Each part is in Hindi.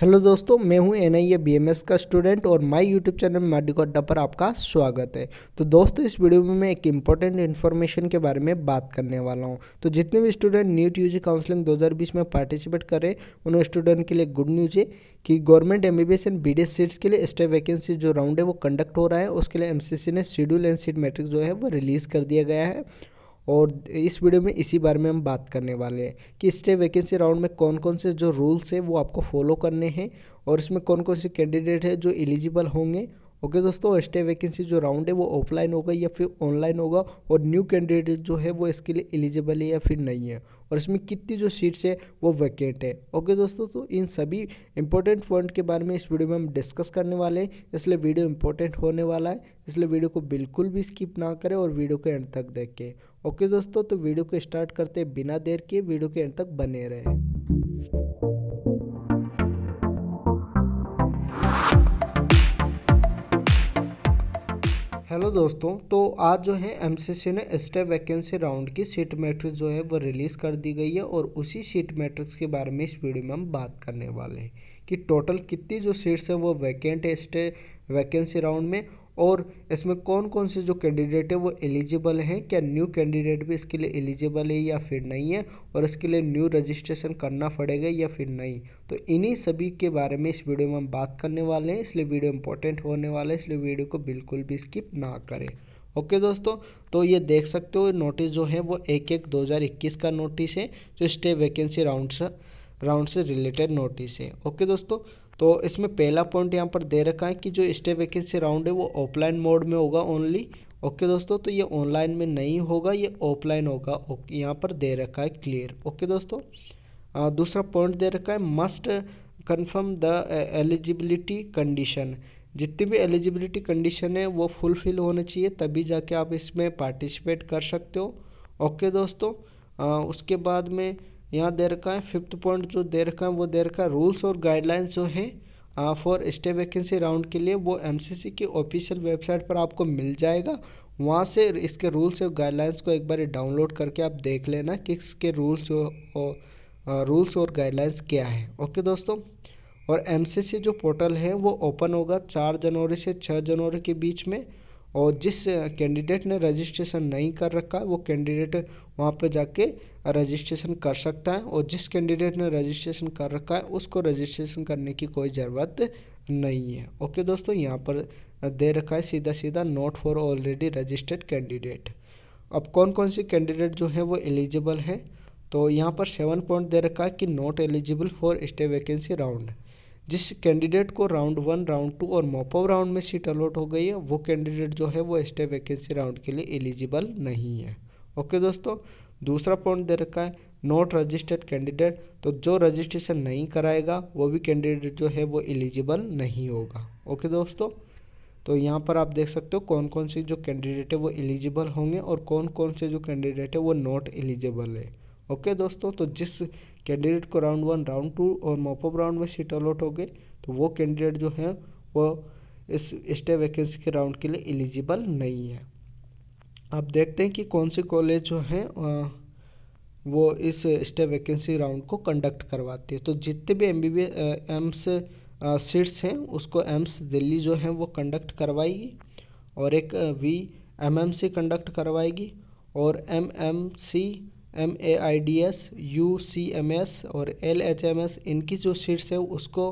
हेलो दोस्तों मैं हूं एन आई का स्टूडेंट और माय यूट्यूब चैनल मेडिको अड्डा पर आपका स्वागत है तो दोस्तों इस वीडियो में मैं एक इम्पोर्टेंट इन्फॉर्मेशन के बारे में बात करने वाला हूं तो जितने भी स्टूडेंट नीट यूजी काउंसलिंग 2020 में पार्टिसिपेट करें उन स्टूडेंट के लिए गुड न्यूज है कि government M B and B seats के लिए स्टे वैकेंसी जो राउंड है वो कंडक्ट हो रहा है उसके लिए एम ने शेड्यूल एंड सीट मैट्रिक जो है वो रिलीज़ कर दिया गया है और इस वीडियो में इसी बारे में हम बात करने वाले हैं कि स्टे वैकेंसी राउंड में कौन कौन से जो रूल्स हैं वो आपको फॉलो करने हैं और इसमें कौन कौन से कैंडिडेट है जो एलिजिबल होंगे ओके दोस्तों स्टे वैकेंसी जो राउंड है वो ऑफलाइन होगा या फिर ऑनलाइन होगा और न्यू कैंडिडेट जो है वो इसके लिए एलिजिबल है या फिर नहीं है और इसमें कितनी जो सीट्स है वो वैकेंट है ओके दोस्तों तो इन सभी इंपॉर्टेंट पॉइंट के बारे में इस वीडियो में हम डिस्कस करने वाले हैं इसलिए वीडियो इंपॉर्टेंट होने वाला है इसलिए वीडियो को बिल्कुल भी स्किप ना करें और वीडियो के एंड तक देखें ओके दोस्तों तो वीडियो को स्टार्ट करते बिना देर के वीडियो के एंड तक बने रहें हेलो दोस्तों तो आज जो है एमसीसी ने स्टेप वैकेंसी राउंड की सीट मैट्रिक्स जो है वो रिलीज़ कर दी गई है और उसी सीट मैट्रिक्स के बारे में इस वीडियो में हम बात करने वाले हैं कि टोटल कितनी जो सीट्स है वो वैकेंट है स्टे वैकेंसी राउंड में और इसमें कौन कौन से जो कैंडिडेट है वो एलिजिबल हैं क्या न्यू कैंडिडेट भी इसके लिए एलिजिबल है या फिर नहीं है और इसके लिए न्यू रजिस्ट्रेशन करना पड़ेगा या फिर नहीं तो इन्हीं सभी के बारे में इस वीडियो में हम बात करने वाले हैं इसलिए वीडियो इंपॉर्टेंट होने वाला है इसलिए वीडियो को बिल्कुल भी स्किप ना करें ओके okay दोस्तों तो ये देख सकते हो नोटिस जो है वो एक एक 2021 का नोटिस है जो स्टे वैकेंसी राउंड से राउंड से रिलेटेड नोटिस है ओके okay दोस्तों तो इसमें पहला पॉइंट यहाँ पर दे रखा है कि जो स्टे वैकेंसी राउंड है वो ऑफलाइन मोड में होगा ओनली ओके दोस्तों तो ये ऑनलाइन में नहीं होगा ये ऑफलाइन होगा यहाँ पर दे रखा है क्लियर ओके दोस्तों आ, दूसरा पॉइंट दे रखा है must confirm the eligibility condition जितनी भी एलिजिबिलिटी कंडीशन है वो फुलफिल होना चाहिए तभी जाके आप इसमें पार्टिसिपेट कर सकते हो ओके दोस्तों आ, उसके बाद में यहाँ दे रखा है फिफ्थ पॉइंट जो दे रखा है वो दे रखा है रूल्स और गाइडलाइंस जो है फॉर स्टे वैकेंसी राउंड के लिए वो एम की ऑफिशियल वेबसाइट पर आपको मिल जाएगा वहाँ से इसके रूल्स और गाइडलाइंस को एक बार डाउनलोड करके आप देख लेना कि इसके रूल्स जो रूल्स और गाइडलाइंस क्या है ओके दोस्तों और एम जो पोर्टल है वो ओपन होगा चार जनवरी से छः जनवरी के बीच में और जिस कैंडिडेट ने रजिस्ट्रेशन नहीं कर रखा है वो कैंडिडेट वहाँ पे जाके रजिस्ट्रेशन कर सकता है और जिस कैंडिडेट ने रजिस्ट्रेशन कर रखा है उसको रजिस्ट्रेशन करने की कोई ज़रूरत नहीं है ओके दोस्तों यहाँ पर दे रखा है सीधा सीधा note for already registered candidate अब कौन कौन से कैंडिडेट जो है वो एलिजिबल है तो यहाँ पर सेवन पॉइंट दे रखा है कि not eligible for stray vacancy round जिस कैंडिडेट को राउंड वन राउंड टू और मॉपअप राउंड में सीट अलॉट हो गई है वो कैंडिडेट जो है वो स्टे वैकेंसी राउंड के लिए एलिजिबल नहीं है ओके दोस्तों दूसरा पॉइंट दे रखा है नॉट रजिस्टर्ड कैंडिडेट तो जो रजिस्ट्रेशन नहीं कराएगा वो भी कैंडिडेट जो है वो एलिजिबल नहीं होगा ओके दोस्तों तो यहाँ पर आप देख सकते हो कौन कौन से जो कैंडिडेट है वो एलिजिबल होंगे और कौन कौन से जो कैंडिडेट है वो नॉट एलिजिबल है ओके okay, दोस्तों तो जिस कैंडिडेट को राउंड वन राउंड टू और मॉपअप राउंड में सीट अलॉट हो गए तो वो कैंडिडेट जो है वो इस स्टे वैकेंसी के राउंड के लिए एलिजिबल नहीं है अब देखते हैं कि कौन से कॉलेज तो जो हैं वो इस स्टे वैकेंसी राउंड को कंडक्ट करवाती है तो जितने भी M B B AIIMS seats हैं उसको एम्स दिल्ली जो है वो कंडक्ट करवाएगी और एक V M M C conduct करवाएगी और M M C M A I D S U C M S और एल एच एम एस इनकी जो सीट्स है उसको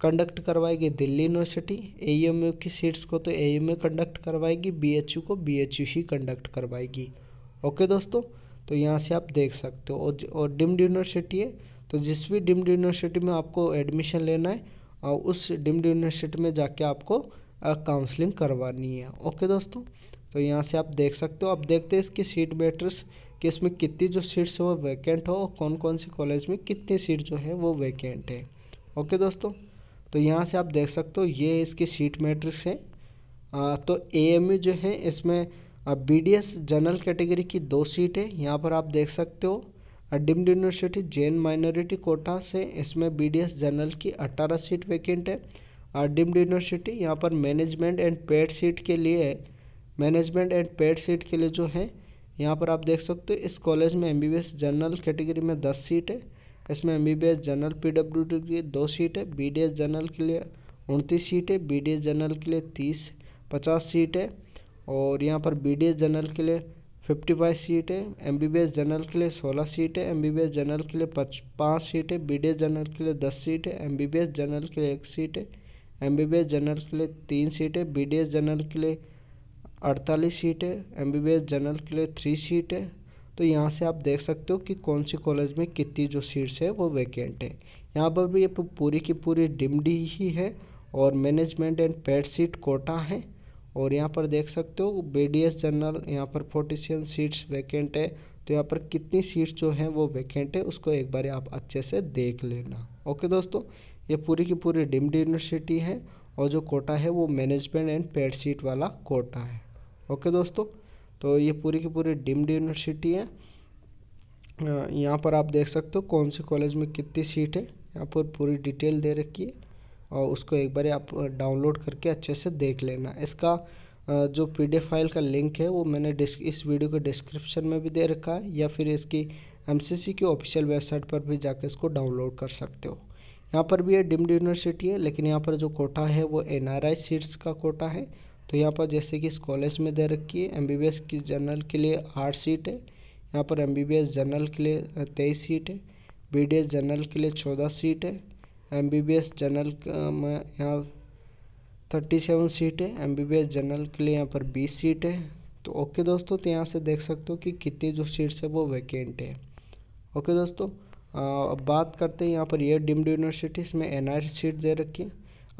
कंडक्ट करवाएगी Delhi university A M U की सीट्स को तो ए एम यू कंडक्ट करवाएगी बी एच यू को बी एच यू ही कंडक्ट करवाएगी ओके दोस्तों तो यहाँ से आप देख सकते हो और, और डिम्ड यूनिवर्सिटी है तो जिस भी डिम्ड यूनिवर्सिटी में आपको एडमिशन लेना है और उस डिम्ड यूनिवर्सिटी में जाके आपको काउंसलिंग करवानी है ओके दोस्तों तो यहाँ से आप देख सकते हो अब देखते हैं इसकी सीट बैटर्स कि इसमें कितनी जो सीट्स है वो वैकेंट हो और कौन कौन से कॉलेज में कितनी सीट जो है वो वैकेंट है ओके दोस्तों तो यहाँ से आप देख सकते हो ये इसकी सीट मैट्रिक्स है आ, तो ए e जो है इसमें B D S general category की दो सीट है यहाँ पर आप देख सकते हो deemed university Jain minority quota से इसमें बी डी एस जनरल की अट्ठारह सीट वैकेंट है डिम्ड यूनिवर्सिटी यहाँ पर मैनेजमेंट एंड पेड सीट के लिए है मैनेजमेंट एंड पेड सीट के लिए जो है यहाँ पर आप देख सकते हो इस कॉलेज में एम जनरल कैटेगरी में दस सीट है इसमें M general P W D के लिए दो सीट है बी जनरल के लिए उनतीस सीट है बी जनरल के लिए तीस पचास सीट है और यहाँ पर बी जनरल के लिए फिफ्टी फाइव सीट है एम जनरल के लिए सोलह सीट है एम जनरल के लिए पच पाँच सीट है बी जनरल के लिए दस सीट है एम जनरल के लिए एक सीट है एम जनरल के लिए तीन सीट है बी जनरल के लिए अड़तालीस सीट है M B B S general के लिए थ्री सीट है तो यहाँ से आप देख सकते हो कि कौन सी कॉलेज में कितनी जो सीट्स है वो वैकेंट है यहाँ पर भी ये पूरी की पूरी डिमडी ही है और management and paid seat quota है और यहाँ पर देख सकते हो बी डी एस जनरल यहाँ पर फोर्टी सेवन सीट्स वैकेंट है तो यहाँ पर कितनी सीट्स जो हैं वो वैकेंट है उसको एक बार आप अच्छे से देख लेना ओके दोस्तों ये पूरी की पूरी डिम्ड यूनिवर्सिटी है और जो कोटा है वो मैनेजमेंट एंड पेड सीट वाला कोटा है ओके दोस्तों तो ये पूरी की पूरी डिम्ड यूनिवर्सिटी है यहाँ पर आप देख सकते हो कौन से कॉलेज में कितनी सीट है यहाँ पर पूरी डिटेल दे रखी है और उसको एक बार आप डाउनलोड करके अच्छे से देख लेना इसका जो पी फाइल का लिंक है वो मैंने इस वीडियो के डिस्क्रिप्शन में भी दे रखा है या फिर इसकी एम की ऑफिशियल वेबसाइट पर भी जाकर इसको डाउनलोड कर सकते हो यहाँ पर भी ये डिम्ड यूनिवर्सिटी है लेकिन यहाँ पर जो कोटा है वो एन सीट्स का कोटा है तो यहाँ पर जैसे कि इस कॉलेज में दे रखी है एमबीबीएस की जनरल के लिए आठ सीट है यहाँ पर एमबीबीएस जनरल के लिए तेईस सीट है बीडीएस जनरल के लिए चौदह सीट है एमबीबीएस जनरल में यहाँ थर्टी सेवन सीट है एमबीबीएस जनरल के लिए यहाँ पर बीस सीट है तो ओके दोस्तों तो यहाँ से देख सकते हो कि कितनी जो सीट्स है वो वैकेंट है ओके दोस्तों अब बात करते हैं यहाँ पर ये डिम्ड यूनिवर्सिटी इसमें एन सीट दे रखी है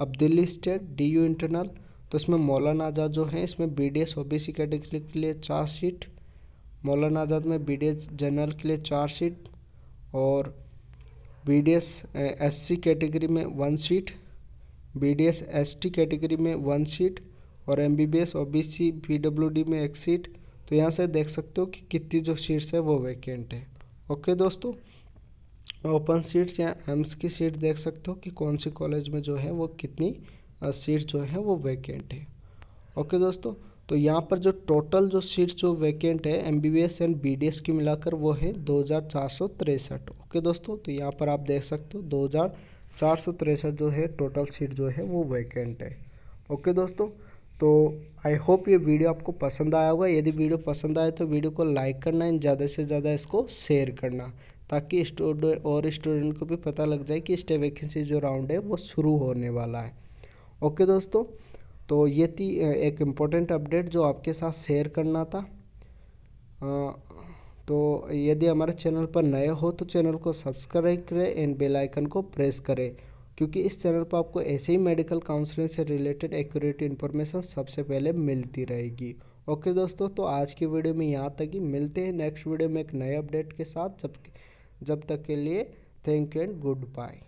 अब Delhi state D U internal तो इसमें मौलाना आज़ाद जो है इसमें B D S O B C category के लिए चार सीट मौलाना आज़ाद में बी डी एस जनरल के लिए चार सीट और B D S S C category में one seat B D S S T category में वन सीट और M B B S O B C P W D में एक सीट तो यहाँ से देख सकते हो कि कितनी जो सीट्स है वो वैकेंट है ओके दोस्तों ओपन सीट्स या एम्स की सीट देख सकते हो कि कौन सी कॉलेज में जो है वो कितनी सीट जो है वो वैकेंट है ओके दोस्तों तो यहाँ पर जो टोटल जो सीट्स जो वैकेंट है M B B S and B D S की मिलाकर वो है दो हज़ार चार सौ तिरसठ ओके दोस्तों तो यहाँ पर आप देख सकते हो दो हज़ार चार सौ तिरसठ जो है टोटल सीट जो है वो वैकेंट है ओके दोस्तों तो आई होप ये वीडियो आपको पसंद आया होगा यदि वीडियो पसंद आए तो वीडियो को लाइक करना एंड ज़्यादा से ज़्यादा इसको शेयर करना ताकि स्टूडेंट और स्टूडेंट को भी पता लग जाए कि स्टे वैकेंसी जो राउंड है वो शुरू होने वाला है ओके दोस्तों तो ये थी एक इम्पोर्टेंट अपडेट जो आपके साथ शेयर करना था तो यदि हमारे चैनल पर नए हो तो चैनल को सब्सक्राइब करें एंड बेल आइकन को प्रेस करें क्योंकि इस चैनल पर आपको ऐसे ही मेडिकल काउंसलिंग से रिलेटेड एक्यूरेट इन्फॉर्मेशन सबसे पहले मिलती रहेगी ओके दोस्तों तो आज की वीडियो में यहाँ तक ही मिलते हैं नेक्स्ट वीडियो में एक नए अपडेट के साथ जब जब तक के लिए thank you and good bye